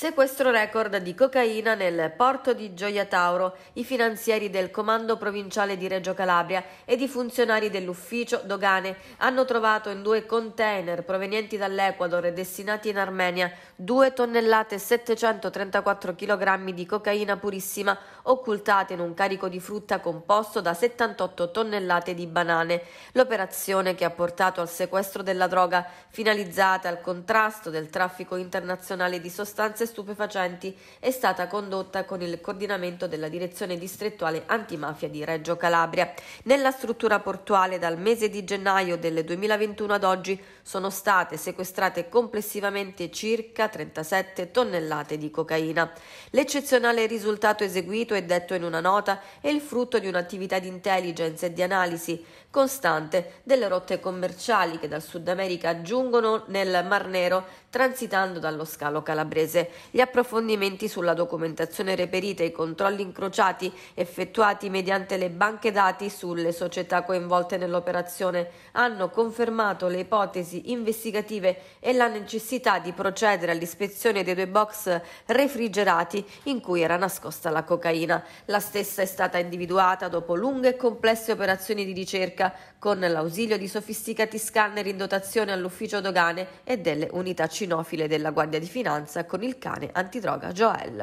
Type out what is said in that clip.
Sequestro record di cocaina nel porto di Gioia Tauro. I finanzieri del Comando Provinciale di Reggio Calabria ed i funzionari dell'ufficio dogane hanno trovato in due container provenienti dall'Ecuador e destinati in Armenia 2 tonnellate 734 kg di cocaina purissima occultate in un carico di frutta composto da 78 tonnellate di banane. L'operazione che ha portato al sequestro della droga finalizzata al contrasto del traffico internazionale di sostanze stupefacenti è stata condotta con il coordinamento della Direzione Distrettuale Antimafia di Reggio Calabria. Nella struttura portuale dal mese di gennaio del 2021 ad oggi sono state sequestrate complessivamente circa 37 tonnellate di cocaina. L'eccezionale risultato eseguito è detto in una nota è il frutto di un'attività di intelligence e di analisi costante delle rotte commerciali che dal Sud America giungono nel Mar Nero transitando dallo scalo calabrese gli approfondimenti sulla documentazione reperita e i controlli incrociati effettuati mediante le banche dati sulle società coinvolte nell'operazione hanno confermato le ipotesi investigative e la necessità di procedere all'ispezione dei due box refrigerati in cui era nascosta la cocaina. La stessa è stata individuata dopo lunghe e complesse operazioni di ricerca con l'ausilio di sofisticati scanner in dotazione all'ufficio dogane e delle unità cinofile della Guardia di Finanza con il caso radicale antidroga Joel.